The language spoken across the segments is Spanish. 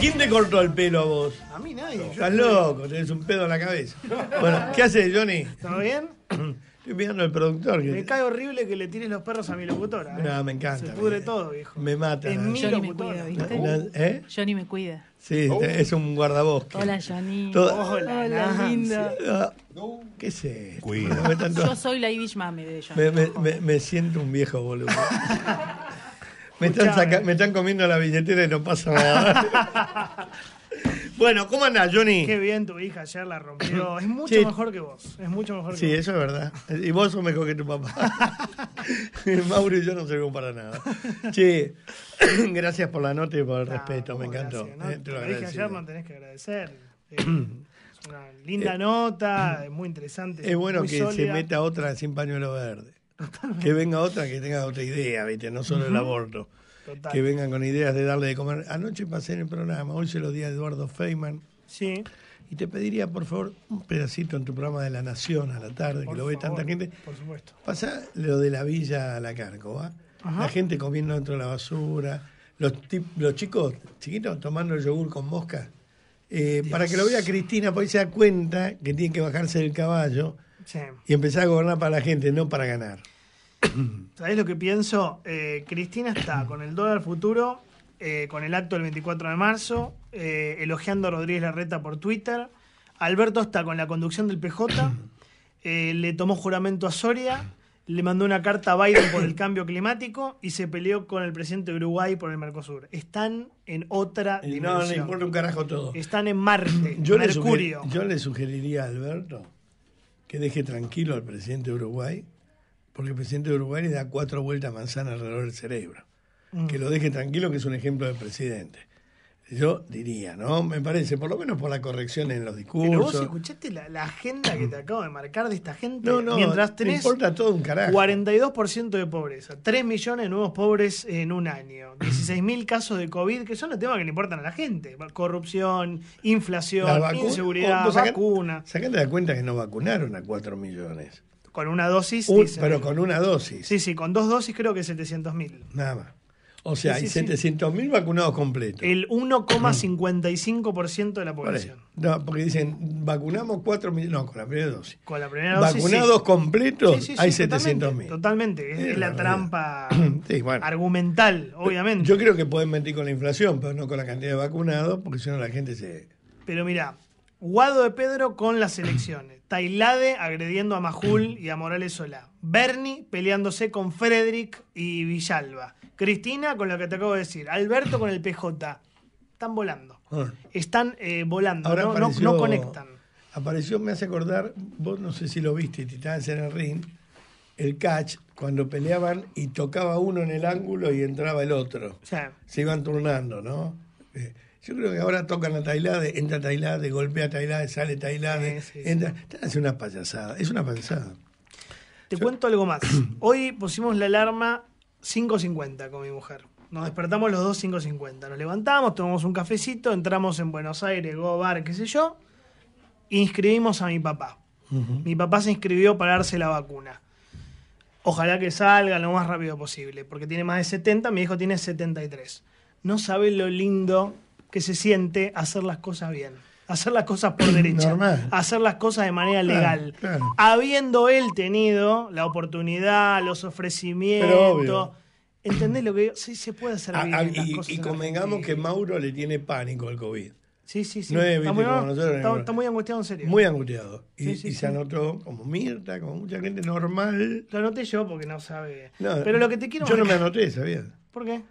¿quién te cortó el pelo a vos? A mí nadie. estás loco, tenés un pedo en la cabeza. Bueno, ¿qué haces, Johnny? ¿Todo bien? Estoy mirando al productor. Me cae horrible que le tires los perros a mi locutora. ¿eh? No, me encanta. Se pudre todo, viejo. Me mata. Johnny Me cuida, ¿viste? ¿eh? Johnny me cuida. Sí, oh. es un guardabosque. Hola, Johnny. Hola, Hola linda. Ah, ¿Qué se Cuida. Yo soy la Irish mami de Johnny. Me, me siento un viejo boludo. me, están me están comiendo la billetera y no pasa nada. Bueno, ¿cómo andás, Johnny? Qué bien tu hija ayer la rompió. Es mucho mejor que vos. Es mucho mejor que Sí, eso es verdad. Y vos sos mejor que tu papá. Mauro y yo no servimos para nada. Sí, gracias por la nota y por el respeto. Me encantó. Eh, te lo, dije ayer, no tenés que agradecer. Eh, es una linda eh, nota, es muy interesante. Es bueno que se meta otra sin pañuelo verde. Que venga otra que tenga otra idea, ¿viste? No solo el aborto. Que vengan con ideas de darle de comer. Anoche pasé en el programa, hoy se lo di a Eduardo Feynman. Sí. Y te pediría, por favor, un pedacito en tu programa de La Nación a la tarde, que lo ve tanta gente. Por supuesto. Pasa lo de la villa a la Cárcova. La gente comiendo dentro de la basura. Los, los chicos chiquitos tomando yogur con mosca. Eh, para que lo vea Cristina, porque se da cuenta que tiene que bajarse del caballo y empezar a gobernar para la gente, no para ganar. Sabes lo que pienso? Eh, Cristina está con el dólar futuro, eh, con el acto del 24 de marzo, eh, elogiando a Rodríguez Larreta por Twitter. Alberto está con la conducción del PJ, le tomó juramento a Soria, le mandó una carta a Biden por el cambio climático y se peleó con el presidente de Uruguay por el Mercosur. Están en otra dimensión. No, importa un carajo todo. Están en Marte, yo Mercurio. yo le sugeriría a Alberto que deje tranquilo al presidente de Uruguay porque el presidente de Uruguay le da cuatro vueltas manzanas alrededor del cerebro. Mm. Que lo deje tranquilo, que es un ejemplo de presidente. Yo diría, ¿no? Me parece, por lo menos por la corrección en los discursos. Pero vos escuchaste la, agenda que te acabo de marcar de esta gente. No, no, mientras importa todo un carajo. 42% de pobreza, 3 millones de nuevos pobres en un año, mil casos de COVID, que son los temas que le importan a la gente. Corrupción, inflación, inseguridad, vacuna. Sacate la cuenta que no vacunaron a 4 millones. Con una dosis. pero con una dosis. Sí, sí, con dos dosis creo que 700 mil. Nada más. O sea, hay 700.000 vacunados completos. El 1,55% de la población. porque dicen, vacunamos 4 millones. No, con la primera dosis. Con la primera dosis. Vacunados completos hay 700.000. Totalmente. Es, la, trampa argumental, obviamente. Yo creo que pueden mentir con la inflación, pero no con la cantidad de vacunados, porque si no la gente se. Pero mira, Guado de Pedro con las elecciones. Tailade agrediendo a Majul y a Morales Solá. Bernie peleándose con Frederick y Villalba. Cristina con lo que te acabo de decir. Alberto con el PJ. Están volando. Están eh, volando, ¿no? conectan. Apareció, me hace acordar, vos no sé si lo viste, Titanes en el ring, el catch, cuando peleaban y tocaba uno en el ángulo y entraba el otro. Se iban turnando, ¿no? Eh, yo creo que ahora tocan a Tailade, entra Tailade, golpea Tailade, sale Tailade. entra... Es una payasada, es una payasada. Te cuento algo más. Hoy pusimos la alarma 5.50 con mi mujer. Nos despertamos los dos 5.50. Nos levantamos, tomamos un cafecito, entramos en Buenos Aires, Go Bar, qué sé yo. Inscribimos a mi papá. Mi papá se inscribió para darse la vacuna. Ojalá que salga lo más rápido posible, porque tiene más de 70, mi hijo tiene 73. No sabe lo lindo que se siente hacer las cosas bien, hacer las cosas por derecho, hacer las cosas de manera legal. Habiendo él tenido la oportunidad, los ofrecimientos. ¿Entendés lo que Sí, se puede hacer ah, bien. Ah, las y, cosas y convengamos que Mauro le tiene pánico al COVID. Sí, sí, sí. está, muy, angustiado en serio. Muy angustiado. Y, se anotó como Mirta, como mucha gente normal. Lo anoté yo porque no sabe. Pero lo que te quiero Yo no me anoté, ¿sabías? ¿Por qué?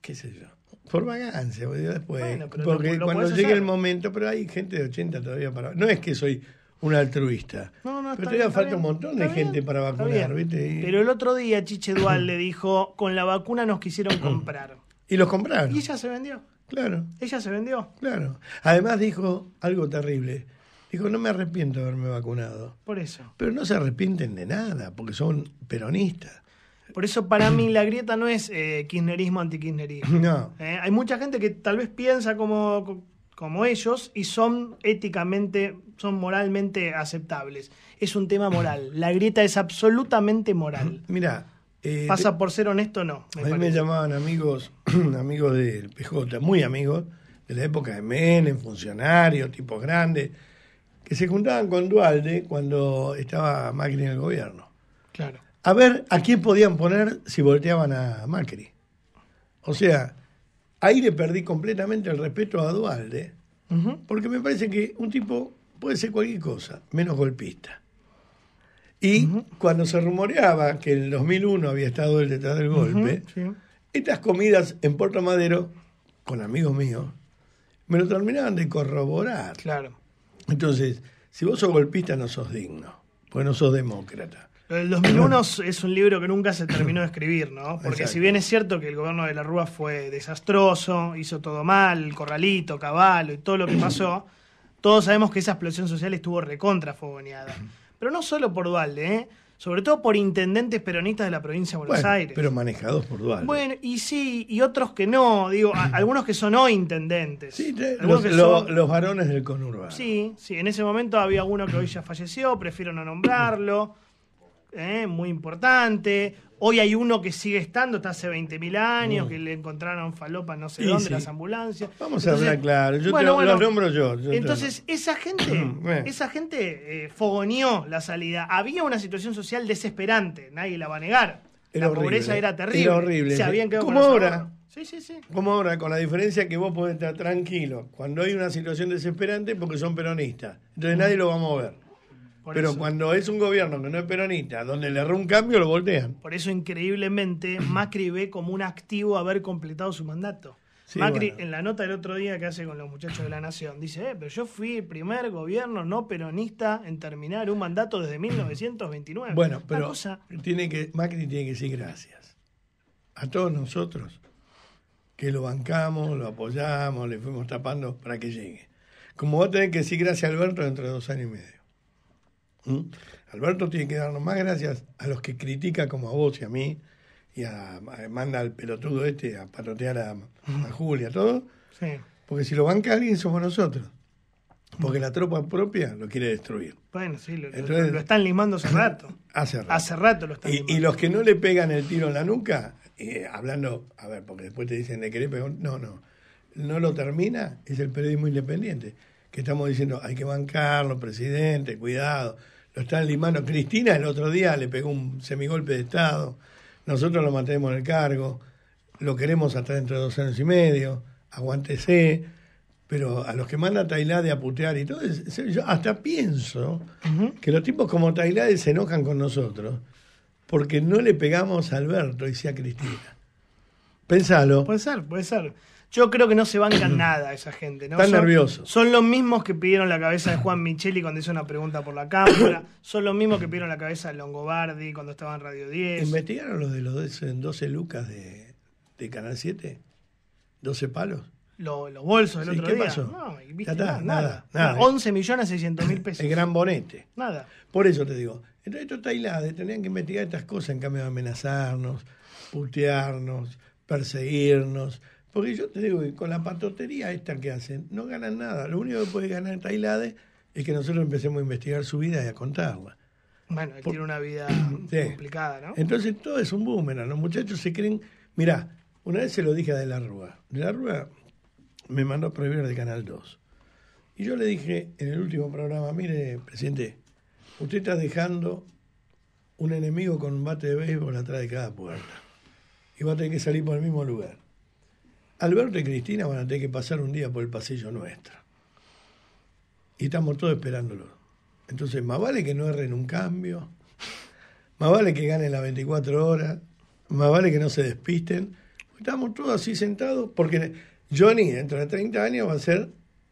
qué sé yo. Por vagancia, después. Porque cuando llegue el momento, pero hay gente de 80 todavía para. No es que soy un altruista. No, no, pero todavía falta un montón de gente para vacunar, ¿viste? Pero el otro día Chiche Dual le dijo: con la vacuna nos quisieron comprar. Y los compraron. Y ella se vendió. Claro. Ella se vendió. Claro. Además dijo algo terrible. Dijo, no me arrepiento de haberme vacunado. Por eso. Pero no se arrepienten de nada, porque son peronistas. Por eso para mí la grieta no es eh, kirchnerismo, antikirchnerismo. No. Eh, hay mucha gente que tal vez piensa como, ellos y son éticamente, son moralmente aceptables. Es un tema moral. La grieta es absolutamente moral. Mira. Eh, Pasa por ser honesto no. a mí me llamaban amigos, amigos del PJ, muy amigos, de la época de Menem, funcionarios, tipos grandes, que se juntaban con Dualde cuando estaba Macri en el gobierno. Claro a ver a quién podían poner si volteaban a Macri. O sea, ahí le perdí completamente el respeto a Dualde, porque me parece que un tipo puede ser cualquier cosa, menos golpista. Y cuando se rumoreaba que en el 2001 había estado él detrás del golpe, estas comidas en Puerto Madero, con amigos míos, me lo terminaban de corroborar. Claro. Entonces, si vos sos golpista, no sos digno, pues no sos demócrata. El 2001 es un libro que nunca se terminó de escribir, ¿no? Porque si bien es cierto que el gobierno de la Rúa fue desastroso, hizo todo mal, corralito, caballo y todo lo que pasó, todos sabemos que esa explosión social estuvo recontrafogoneada. Pero no solo por Dualde, ¿eh? sobre todo por intendentes peronistas de la provincia de Buenos Aires. Pero manejados por Duarte. Bueno, y sí, y otros que no, digo, algunos que son hoy intendentes. Sí, los, varones del conurbano. Sí, sí, en ese momento había uno que hoy ya falleció, prefiero no nombrarlo. ¿eh? muy importante. Hoy hay uno que sigue estando, está hace 20.000 años, mm. que le encontraron falopa no sé dónde, las ambulancias. Vamos a hablar claro, yo te, nombro yo. entonces, esa gente, esa gente eh, fogoneó la salida. Había una situación social desesperante, nadie la va a negar. la pobreza era terrible. Era horrible. Como ahora. Sí, sí, sí. ¿Cómo ahora, con la diferencia que vos podés estar tranquilo cuando hay una situación desesperante porque son peronistas. Entonces mm. nadie lo va a mover. Pero cuando es un gobierno que no es peronista, donde le erró un cambio, lo voltean. Por eso, increíblemente, Macri ve como un activo haber completado su mandato. Macri, en la nota del otro día que hace con los muchachos de la Nación, dice, eh, pero yo fui el primer gobierno no peronista en terminar un mandato desde 1929. Bueno, pero tiene que, Macri tiene que decir gracias a todos nosotros que lo bancamos, lo apoyamos, le fuimos tapando para que llegue. Como va a que decir gracias a Alberto dentro de dos años y medio. ¿Mm? Alberto tiene que darnos más gracias a los que critica como a vos y a mí, y a, manda al pelotudo este a patotear a, Julia, todo. Porque si lo banca alguien somos nosotros. Porque la tropa propia lo quiere destruir. Bueno, sí, lo, están limando hace rato. hace rato. lo están y, limando. Y los que no le pegan el tiro en la nuca, eh, hablando, a ver, porque después te dicen, de querés pegar? No, no. No lo termina, es el periodismo independiente. Que estamos diciendo, hay que bancarlo, presidente, cuidado lo están limando. Cristina el otro día le pegó un semigolpe de Estado, nosotros lo mantenemos en el cargo, lo queremos hasta dentro de dos años y medio, aguántese, pero a los que manda Tailade a putear y todo, yo hasta pienso que los tipos como Tailade se enojan con nosotros porque no le pegamos a Alberto y sí a Cristina. Pensalo. Puede ser, puede ser. Yo creo que no se banca nada esa gente. ¿no? Están nerviosos. Son los mismos que pidieron la cabeza de Juan Micheli cuando hizo una pregunta por la cámara. son los mismos que pidieron la cabeza de Longobardi cuando estaba en Radio 10. ¿Investigaron los de los 12 lucas de, Canal 7? ¿12 palos? los bolsos del otro ¿qué Pasó? No, viste, nada, nada, 11 millones 600 mil pesos. El gran bonete. Nada. Por eso te digo. Entonces, estos aislado. tenían que investigar estas cosas en cambio de amenazarnos, putearnos, perseguirnos. Porque yo te digo que con la patotería esta que hacen, no ganan nada. Lo único que puede ganar Tailade es que nosotros empecemos a investigar su vida y a contarla. Bueno, tiene una vida complicada, ¿no? Entonces todo es un boomerang. Los muchachos se creen. Mirá, una vez se lo dije a De la Rúa. De la Rúa me mandó a prohibir de Canal 2. Y yo le dije en el último programa: Mire, presidente, usted está dejando un enemigo con un bate de béisbol atrás de cada puerta. Y va a tener que salir por el mismo lugar. Alberto y Cristina van a tener que pasar un día por el pasillo nuestro. Y estamos todos esperándolo. Entonces, más vale que no erren un cambio, más vale que ganen las 24 horas, más vale que no se despisten. Estamos todos así sentados, porque Johnny dentro de 30 años va a ser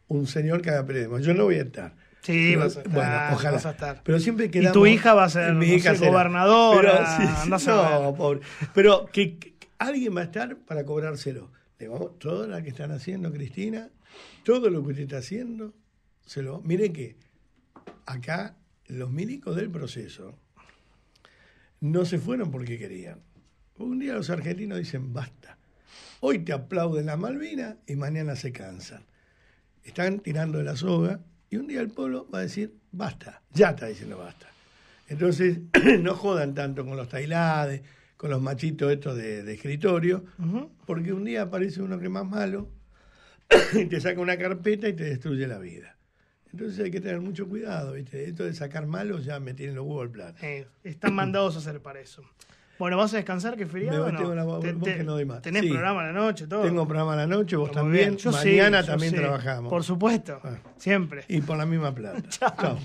un señor que haga Yo no voy a estar. Sí, a estar. Bueno, ojalá. estar. Pero siempre quedamos... Y tu hija va a ser mi hija no gobernadora. no, pobre. Pero que alguien va a estar para cobrárselo vamos, toda la que están haciendo, Cristina, todo lo que usted está haciendo, se lo. Miren que acá los milicos del proceso no se fueron porque querían. Un día los argentinos dicen basta. Hoy te aplauden la Malvinas y mañana se cansan. Están tirando de la soga y un día el pueblo va a decir basta. Ya está diciendo basta. Entonces, no jodan tanto con los tailades, con los machitos estos de, escritorio, porque un día aparece uno que es más malo y te saca una carpeta y te destruye la vida. Entonces hay que tener mucho cuidado, ¿viste? Esto de sacar malos ya me tienen los huevos al eh, están mandados a hacer para eso. Bueno, ¿vas a descansar que feriado? No? La, que no doy más. ¿Tenés programa la noche, todo? Tengo programa la noche, vos también. Mañana sí, también trabajamos. Por supuesto, ah. siempre. Y por la misma plata. Chao.